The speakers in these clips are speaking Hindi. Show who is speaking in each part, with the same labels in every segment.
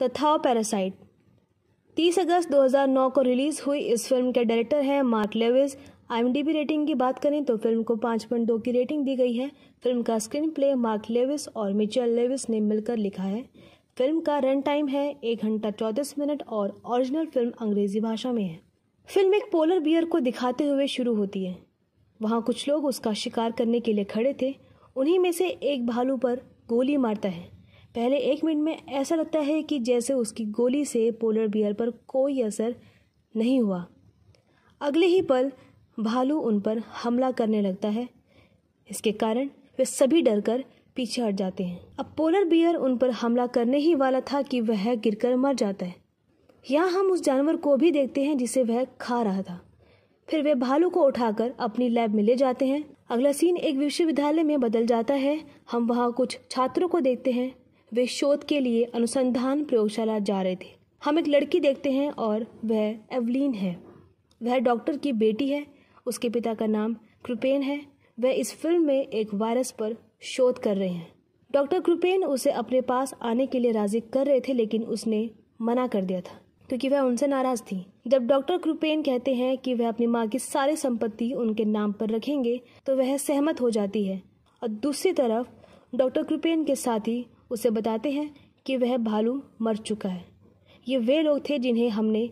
Speaker 1: द था पैरासाइट 30 अगस्त 2009 को रिलीज़ हुई इस फिल्म के डायरेक्टर हैं मार्क लेविस आईएमडीबी रेटिंग की बात करें तो फिल्म को 5.2 की रेटिंग दी गई है फिल्म का स्क्रीन प्ले मार्क लेविस और मिचेल लेविस ने मिलकर लिखा है फिल्म का रन टाइम है एक घंटा चौंतीस मिनट और ओरिजिनल फिल्म अंग्रेजी भाषा में है फिल्म एक पोलर बियर को दिखाते हुए शुरू होती है वहाँ कुछ लोग उसका शिकार करने के लिए खड़े थे उन्हीं में से एक भालू पर गोली मारता है पहले एक मिनट में ऐसा लगता है कि जैसे उसकी गोली से पोलर बियर पर कोई असर नहीं हुआ अगले ही पल भालू उन पर हमला करने लगता है इसके कारण वे सभी डरकर पीछे हट जाते हैं अब पोलर बियर उन पर हमला करने ही वाला था कि वह गिरकर मर जाता है यहाँ हम उस जानवर को भी देखते हैं जिसे वह खा रहा था फिर वे भालू को उठाकर अपनी लैब में ले जाते हैं अगला सीन एक विश्वविद्यालय में बदल जाता है हम वहाँ कुछ छात्रों को देखते हैं वे शोध के लिए अनुसंधान प्रयोगशाला जा रहे थे हम एक लड़की देखते हैं और वह एवलिन है वह डॉक्टर की बेटी है उसके पिता का नाम कृपेन है वह इस फिल्म में एक वायरस पर शोध कर रहे हैं डॉक्टर कृपेन उसे अपने पास आने के लिए राजी कर रहे थे लेकिन उसने मना कर दिया था क्योंकि वह उनसे नाराज थी जब डॉक्टर कृपेन कहते हैं कि वह अपनी माँ की सारी संपत्ति उनके नाम पर रखेंगे तो वह सहमत हो जाती है और दूसरी तरफ डॉक्टर कृपेन के साथी उसे बताते हैं कि वह भालू मर चुका है ये वे लोग थे जिन्हें हमने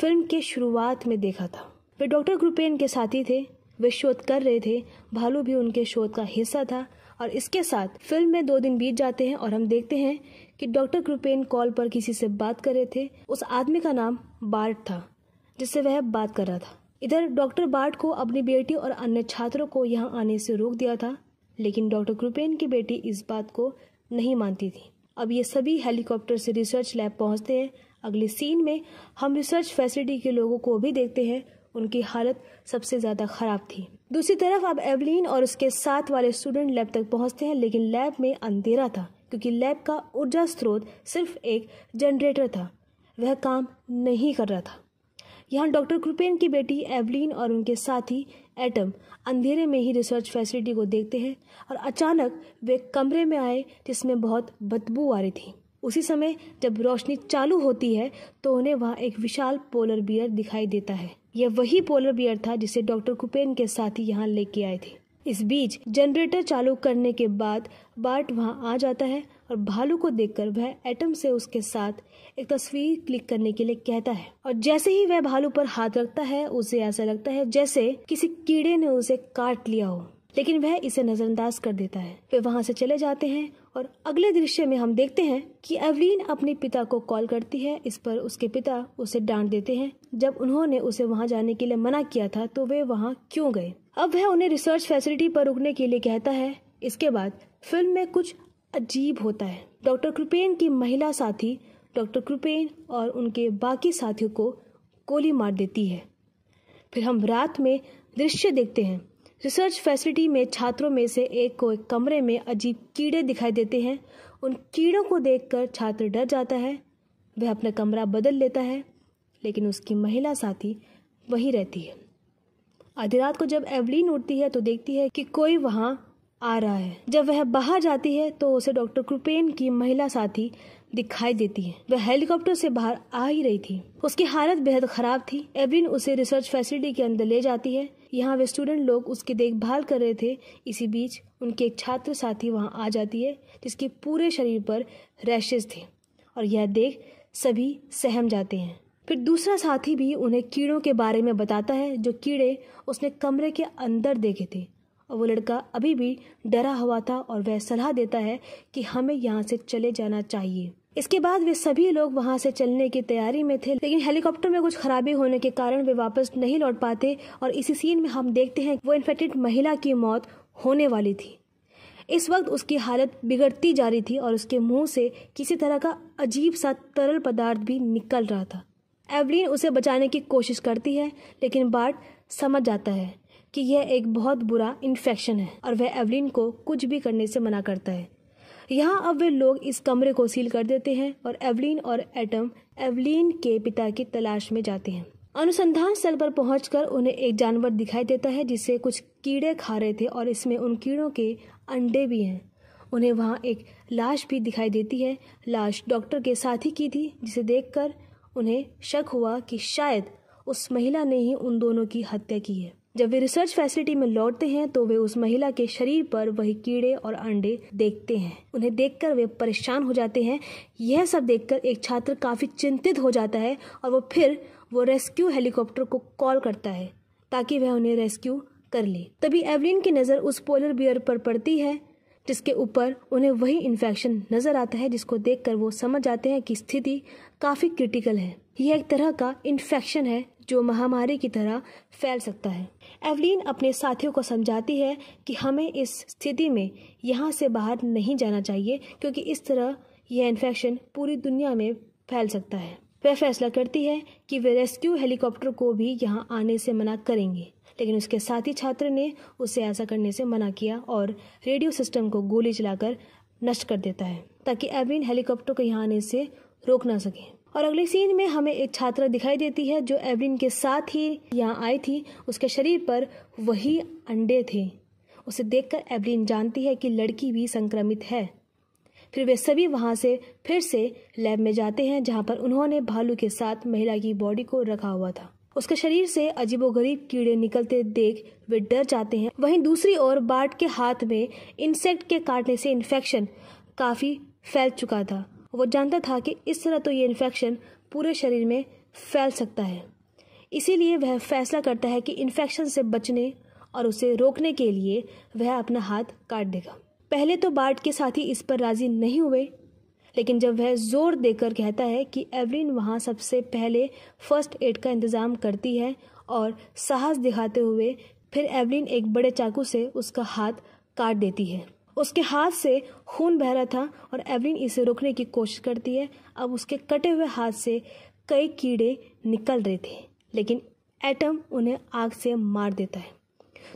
Speaker 1: फिल्म के शुरुआत में देखा था वे डॉक्टर ग्रुपेन के साथी थे वे शोध कर रहे थे भालू भी उनके शोध का हिस्सा था और इसके साथ फिल्म में दो दिन बीत जाते हैं और हम देखते हैं कि डॉक्टर ग्रुपेन कॉल पर किसी से बात कर रहे थे उस आदमी का नाम बार्ट था जिससे वह बात कर रहा था इधर डॉक्टर बार्ट को अपनी बेटी और अन्य छात्रों को यहाँ आने से रोक दिया था लेकिन डॉक्टर ग्रुपेन की बेटी इस बात को नहीं मानती थी अब ये सभी हेलीकॉप्टर से रिसर्च लैब पहुंचते हैं अगले सीन में हम रिसर्च फैसिलिटी के लोगों को भी देखते हैं उनकी हालत सबसे ज़्यादा ख़राब थी दूसरी तरफ अब एवलिन और उसके साथ वाले स्टूडेंट लैब तक पहुंचते हैं लेकिन लैब में अंधेरा था क्योंकि लैब का ऊर्जा स्रोत सिर्फ एक जनरेटर था वह काम नहीं कर रहा था यहाँ डॉक्टर कृपेन की बेटी एवलिन और उनके साथी एटम अंधेरे में ही रिसर्च फैसिलिटी को देखते हैं और अचानक वे कमरे में आए जिसमें बहुत बदबू आ रही थी उसी समय जब रोशनी चालू होती है तो उन्हें वहाँ एक विशाल पोलर बियर दिखाई देता है यह वही पोलर बियर था जिसे डॉक्टर कुपेन के साथी यहाँ लेके आए थे इस बीच जनरेटर चालू करने के बाद बार्ट वहां आ जाता है और भालू को देखकर वह एटम से उसके साथ एक तस्वीर क्लिक करने के लिए कहता है और जैसे ही वह भालू पर हाथ रखता है उसे ऐसा लगता है जैसे किसी कीड़े ने उसे काट लिया हो लेकिन वह इसे नजरअंदाज कर देता है वे वहां से चले जाते हैं और अगले दृश्य में हम देखते हैं कि एवलीन अपने पिता को कॉल करती है इस पर उसके पिता उसे डांट देते हैं जब उन्होंने उसे वहां जाने के लिए मना किया था तो वे वहां क्यों गए अब वह उन्हें रिसर्च फैसिलिटी पर रुकने के लिए कहता है इसके बाद फिल्म में कुछ अजीब होता है डॉक्टर कृपेन की महिला साथी डॉक्टर कृपेन और उनके बाकी साथियों को गोली मार देती है फिर हम रात में दृश्य देखते हैं रिसर्च फैसिलिटी में छात्रों में से एक को एक कमरे में अजीब कीड़े दिखाई देते हैं उन कीड़ों को देखकर छात्र डर जाता है वह अपना कमरा बदल लेता है लेकिन उसकी महिला साथी वहीं रहती है आधी रात को जब एवलिन उठती है तो देखती है कि कोई वहाँ आ रहा है जब वह बाहर जाती है तो उसे डॉक्टर कृपेन की महिला साथी दिखाई देती है वह हेलीकॉप्टर से बाहर आ ही रही थी उसकी हालत बेहद खराब थी एवलिन उसे रिसर्च फैसिलिटी के अंदर ले जाती है यहाँ वे स्टूडेंट लोग उसकी देखभाल कर रहे थे इसी बीच उनके एक छात्र साथी वहाँ आ जाती है जिसके पूरे शरीर पर रैशेज थे और यह देख सभी सहम जाते हैं फिर दूसरा साथी भी उन्हें कीड़ों के बारे में बताता है जो कीड़े उसने कमरे के अंदर देखे थे और वो लड़का अभी भी डरा हुआ था और वह सलाह देता है कि हमें यहाँ से चले जाना चाहिए इसके बाद वे सभी लोग वहां से चलने की तैयारी में थे लेकिन हेलीकॉप्टर में कुछ खराबी होने के कारण वे वापस नहीं लौट पाते और इसी सीन में हम देखते हैं वो इन्फेक्टेड महिला की मौत होने वाली थी इस वक्त उसकी हालत बिगड़ती जा रही थी और उसके मुंह से किसी तरह का अजीब सा तरल पदार्थ भी निकल रहा था एवलिन उसे बचाने की कोशिश करती है लेकिन बार्ट समझ जाता है कि यह एक बहुत बुरा इन्फेक्शन है और वह एवलिन को कुछ भी करने से मना करता है यहाँ अब वे लोग इस कमरे को सील कर देते हैं और एवलिन और एटम एवलिन के पिता की तलाश में जाते हैं अनुसंधान स्थल पर पहुंचकर उन्हें एक जानवर दिखाई देता है जिसे कुछ कीड़े खा रहे थे और इसमें उन कीड़ों के अंडे भी हैं उन्हें वहाँ एक लाश भी दिखाई देती है लाश डॉक्टर के साथी की थी जिसे देखकर उन्हें शक हुआ कि शायद उस महिला ने ही उन दोनों की हत्या की है जब वे रिसर्च फैसिलिटी में लौटते हैं तो वे उस महिला के शरीर पर वही कीड़े और अंडे देखते हैं उन्हें देखकर वे परेशान हो जाते हैं यह सब देखकर एक छात्र काफ़ी चिंतित हो जाता है और वो फिर वो रेस्क्यू हेलीकॉप्टर को कॉल करता है ताकि वह उन्हें रेस्क्यू कर ले तभी एवलिन की नज़र उस पोलर बियर पर पड़ती है जिसके ऊपर उन्हें वही इन्फेक्शन नज़र आता है जिसको देखकर वो समझ जाते हैं कि स्थिति काफ़ी क्रिटिकल है यह एक तरह का इन्फेक्शन है जो महामारी की तरह फैल सकता है एवलिन अपने साथियों को समझाती है कि हमें इस स्थिति में यहाँ से बाहर नहीं जाना चाहिए क्योंकि इस तरह यह इन्फेक्शन पूरी दुनिया में फैल सकता है वह फैसला करती है कि वे रेस्क्यू हेलीकॉप्टर को भी यहाँ आने से मना करेंगे लेकिन उसके साथी छात्र ने उसे ऐसा करने से मना किया और रेडियो सिस्टम को गोली चलाकर नष्ट कर देता है ताकि एवलिन हेलीकॉप्टर को यहाँ आने से रोक ना सके और अगले सीन में हमें एक छात्रा दिखाई देती है जो एवलिन के साथ ही यहाँ आई थी उसके शरीर पर वही अंडे थे उसे देखकर एवलिन जानती है कि लड़की भी संक्रमित है फिर वे सभी वहां से फिर से लैब में जाते हैं जहां पर उन्होंने भालू के साथ महिला की बॉडी को रखा हुआ था उसके शरीर से अजीबोगरीब कीड़े निकलते देख वे डर जाते हैं वहीं दूसरी ओर बाट के हाथ में इंसेक्ट के काटने से इन्फेक्शन काफ़ी फैल चुका था वो जानता था कि इस तरह तो ये इन्फेक्शन पूरे शरीर में फैल सकता है इसीलिए वह फैसला करता है कि इन्फेक्शन से बचने और उसे रोकने के लिए वह अपना हाथ काट देगा पहले तो बार्ट के साथी इस पर राजी नहीं हुए लेकिन जब वह जोर देकर कहता है कि एवरिन वहाँ सबसे पहले फर्स्ट एड का इंतज़ाम करती है और साहस दिखाते हुए फिर एवलिन एक बड़े चाकू से उसका हाथ काट देती है उसके हाथ से खून बह रहा था और एवलिन इसे रोकने की कोशिश करती है अब उसके कटे हुए हाथ से कई कीड़े निकल रहे थे लेकिन एटम उन्हें आग से मार देता है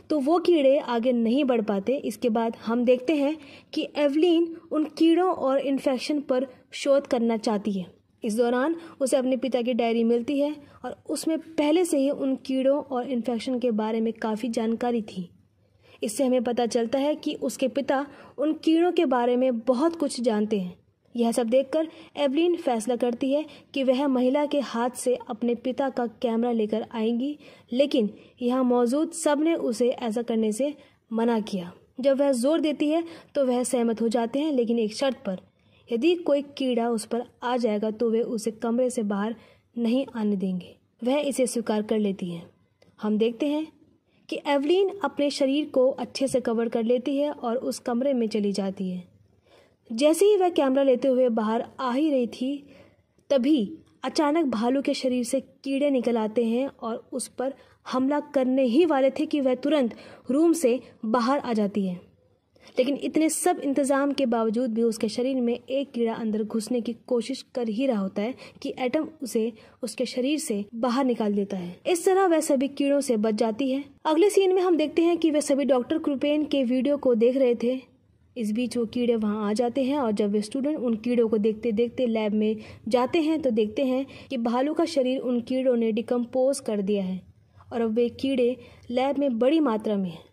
Speaker 1: तो वो कीड़े आगे नहीं बढ़ पाते इसके बाद हम देखते हैं कि एवलिन उन कीड़ों और इन्फेक्शन पर शोध करना चाहती है इस दौरान उसे अपने पिता की डायरी मिलती है और उसमें पहले से ही उन कीड़ों और इन्फेक्शन के बारे में काफ़ी जानकारी थी इससे हमें पता चलता है कि उसके पिता उन कीड़ों के बारे में बहुत कुछ जानते हैं यह सब देखकर एवलिन फैसला करती है कि वह महिला के हाथ से अपने पिता का कैमरा लेकर आएंगी लेकिन यहाँ मौजूद सब ने उसे ऐसा करने से मना किया जब वह जोर देती है तो वह सहमत हो जाते हैं लेकिन एक शर्त पर यदि कोई कीड़ा उस पर आ जाएगा तो वे उसे कमरे से बाहर नहीं आने देंगे वह इसे स्वीकार कर लेती हैं हम देखते हैं कि एवलिन अपने शरीर को अच्छे से कवर कर लेती है और उस कमरे में चली जाती है जैसे ही वह कैमरा लेते हुए बाहर आ ही रही थी तभी अचानक भालू के शरीर से कीड़े निकल आते हैं और उस पर हमला करने ही वाले थे कि वह तुरंत रूम से बाहर आ जाती है लेकिन इतने सब इंतज़ाम के बावजूद भी उसके शरीर में एक कीड़ा अंदर घुसने की कोशिश कर ही रहा होता है कि एटम उसे उसके शरीर से बाहर निकाल देता है इस तरह वह सभी कीड़ों से बच जाती है अगले सीन में हम देखते हैं कि वह सभी डॉक्टर कृपेन के वीडियो को देख रहे थे इस बीच वो कीड़े वहाँ आ जाते हैं और जब वे स्टूडेंट उन कीड़ों को देखते देखते लैब में जाते हैं तो देखते हैं कि भालू का शरीर उन कीड़ों ने डिकम्पोज कर दिया है और अब वे कीड़े लैब में बड़ी मात्रा में हैं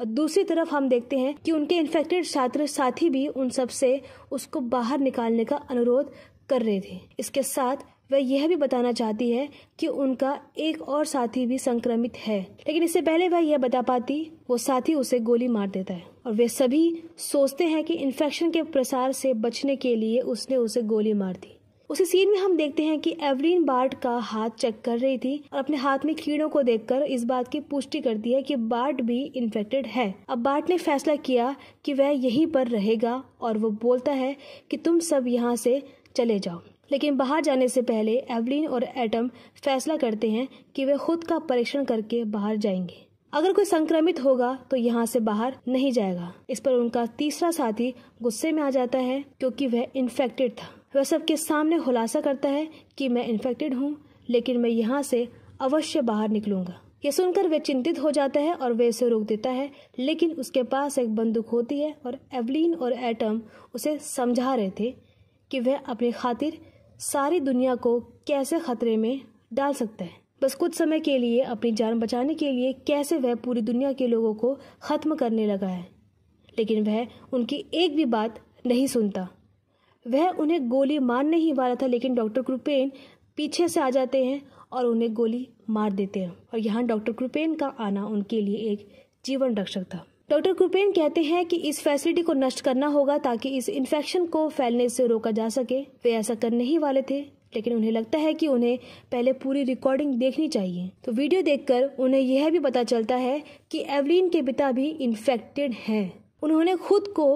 Speaker 1: और दूसरी तरफ हम देखते हैं कि उनके इन्फेक्टेड छात्र साथी भी उन सब से उसको बाहर निकालने का अनुरोध कर रहे थे इसके साथ वह यह भी बताना चाहती है कि उनका एक और साथी भी संक्रमित है लेकिन इससे पहले वह यह बता पाती वो साथी उसे गोली मार देता है और वे सभी सोचते हैं कि इन्फेक्शन के प्रसार से बचने के लिए उसने उसे गोली मार दी उसी सीन में हम देखते हैं कि एवरीन बार्ट का हाथ चेक कर रही थी और अपने हाथ में कीड़ों को देखकर इस बात की पुष्टि करती है कि बार्ट भी इन्फेक्टेड है अब बार्ट ने फैसला किया कि वह यहीं पर रहेगा और वो बोलता है कि तुम सब यहाँ से चले जाओ लेकिन बाहर जाने से पहले एवलिन और एटम फैसला करते हैं कि वे खुद का परीक्षण करके बाहर जाएंगे अगर कोई संक्रमित होगा तो यहाँ से बाहर नहीं जाएगा इस पर उनका तीसरा साथी गुस्से में आ जाता है क्योंकि वह इन्फेक्टेड था वह सबके सामने खुलासा करता है कि मैं इन्फेक्टेड हूँ लेकिन मैं यहाँ से अवश्य बाहर निकलूंगा यह सुनकर वे चिंतित हो जाता है और वे उसे रोक देता है लेकिन उसके पास एक बंदूक होती है और एवलिन और एटम उसे समझा रहे थे कि वह अपनी खातिर सारी दुनिया को कैसे खतरे में डाल सकता है बस कुछ समय के लिए अपनी जान बचाने के लिए कैसे वह पूरी दुनिया के लोगों को ख़त्म करने लगा है लेकिन वह उनकी एक भी बात नहीं सुनता वह उन्हें गोली मारने ही वाला था लेकिन डॉक्टर क्रुपेन पीछे से आ जाते हैं और उन्हें गोली मार देते हैं और यहाँ डॉक्टर क्रुपेन का आना उनके लिए एक जीवन रक्षक था डॉक्टर कृपेन कहते हैं कि इस फैसिलिटी को नष्ट करना होगा ताकि इस इन्फेक्शन को फैलने से रोका जा सके वे ऐसा करने ही वाले थे लेकिन उन्हें लगता है कि उन्हें पहले पूरी रिकॉर्डिंग देखनी चाहिए तो वीडियो देखकर उन्हें यह भी पता चलता है कि एवलिन के पिता भी इन्फेक्टेड हैं उन्होंने खुद को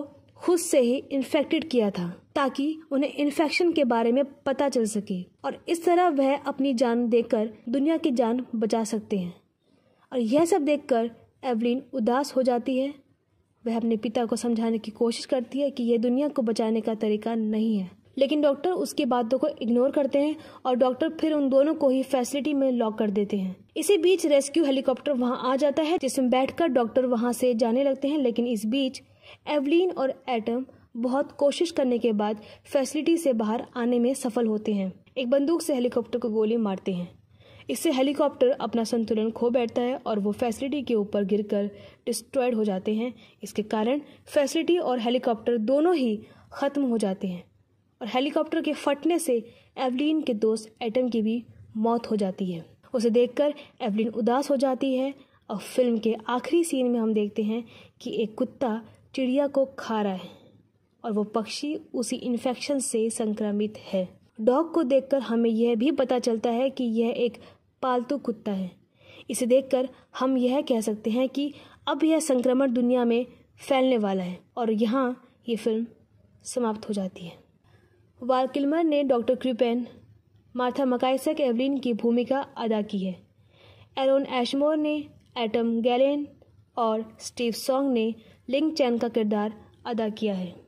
Speaker 1: खुद से ही इन्फेक्टेड किया था ताकि उन्हें इन्फेक्शन के बारे में पता चल सके और इस तरह वह अपनी जान देकर दुनिया की जान बचा सकते हैं और यह सब देखकर एवलिन उदास हो जाती है वह अपने पिता को समझाने की कोशिश करती है कि यह दुनिया को बचाने का तरीका नहीं है लेकिन डॉक्टर उसकी बातों को इग्नोर करते हैं और डॉक्टर फिर उन दोनों को ही फैसिलिटी में लॉक कर देते हैं इसी बीच रेस्क्यू हेलीकॉप्टर वहां आ जाता है जिसमें बैठकर डॉक्टर वहां से जाने लगते हैं लेकिन इस बीच एवलिन और एटम बहुत कोशिश करने के बाद फैसिलिटी से बाहर आने में सफल होते हैं एक बंदूक से हेलीकॉप्टर को गोली मारते हैं इससे हेलीकॉप्टर अपना संतुलन खो बैठता है और वो फैसिलिटी के ऊपर गिरकर डिस्ट्रॉयड हो जाते हैं इसके कारण फैसिलिटी और हेलीकॉप्टर दोनों ही ख़त्म हो जाते हैं और हेलीकॉप्टर के फटने से एवलिन के दोस्त एटम की भी मौत हो जाती है उसे देखकर एवलिन उदास हो जाती है और फिल्म के आखिरी सीन में हम देखते हैं कि एक कुत्ता चिड़िया को खा रहा है और वो पक्षी उसी इन्फेक्शन से संक्रमित है डॉग को देखकर हमें यह भी पता चलता है कि यह एक पालतू कुत्ता है इसे देखकर हम यह कह सकते हैं कि अब यह संक्रमण दुनिया में फैलने वाला है और यहाँ ये फिल्म समाप्त हो जाती है वालकिल्मर ने doctor Crippen Martha McIsaac Evelyn की भूमिका अदा की है एरोन एशमोर ने एटम गैलेन और स्टीव सॉन्ग ने लिंक चैन का किरदार अदा किया है